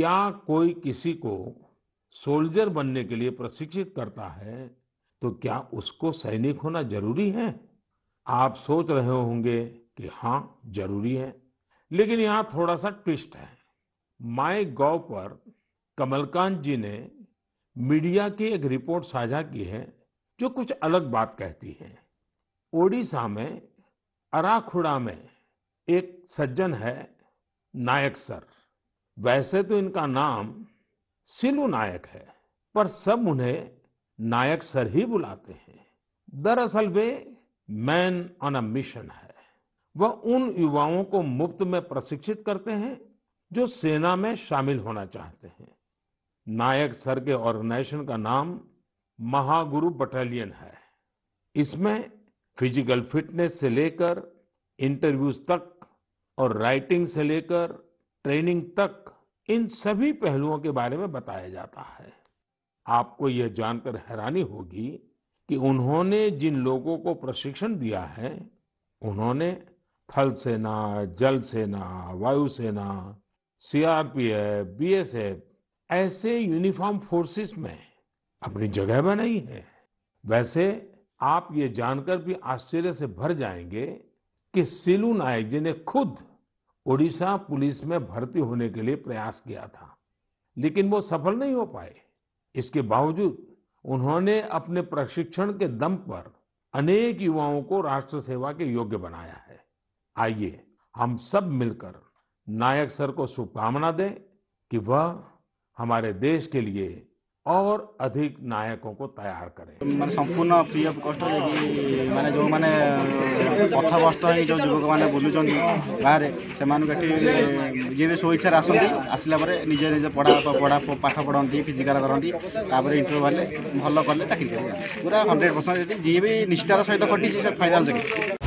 क्या कोई किसी को सोल्जर बनने के लिए प्रशिक्षित करता है तो क्या उसको सैनिक होना जरूरी है आप सोच रहे होंगे कि हाँ जरूरी है लेकिन यहाँ थोड़ा सा ट्विस्ट है माई गॉव पर कमलकांत जी ने मीडिया की एक रिपोर्ट साझा की है जो कुछ अलग बात कहती है ओडिशा में अराखुड़ा में एक सज्जन है नायक सर वैसे तो इनका नाम सिलू नायक है पर सब उन्हें नायक सर ही बुलाते हैं दरअसल वे मैन ऑन अ मिशन है वह उन युवाओं को मुफ्त में प्रशिक्षित करते हैं जो सेना में शामिल होना चाहते हैं नायक सर के ऑर्गेनाइजेशन का नाम महागुरु बटालियन है इसमें फिजिकल फिटनेस से लेकर इंटरव्यूज तक और राइटिंग से लेकर ट्रेनिंग तक इन सभी पहलुओं के बारे में बताया जाता है आपको यह जानकर हैरानी होगी कि उन्होंने जिन लोगों को प्रशिक्षण दिया है उन्होंने थल सेना जल सेना वायुसेना सीआरपीएफ बीएसएफ ऐसे यूनिफॉर्म फोर्सेस में अपनी जगह बनाई है वैसे आप ये जानकर भी आश्चर्य से भर जाएंगे कि सिलू नायक जी ने खुद ओडिशा पुलिस में भर्ती होने के लिए प्रयास किया था लेकिन वो सफल नहीं हो पाए इसके बावजूद उन्होंने अपने प्रशिक्षण के दम पर अनेक युवाओं को राष्ट्र सेवा के योग्य बनाया है आइए हम सब मिलकर नायक सर को शुभकामना दें कि वह हमारे देश के लिए और अधिक नायकों को तैयार करें मैंने संपूर्ण फ्री अफ कस्ट मैंने जो मैंने पथभ्रष्ट हो जो युवक मैंने बुलूँ बाहर से जी भी सो इच्छा आसती आसला निजे निजे पढ़ा पढ़ा पाठ पढ़ती फिजिकाल करती इंटरव्यू हेल्ले भल कले चाकरी करेंगे पूरा हंड्रेड परसेंट जी भी निष्ठार सहित खटी फाइनाल चाकरी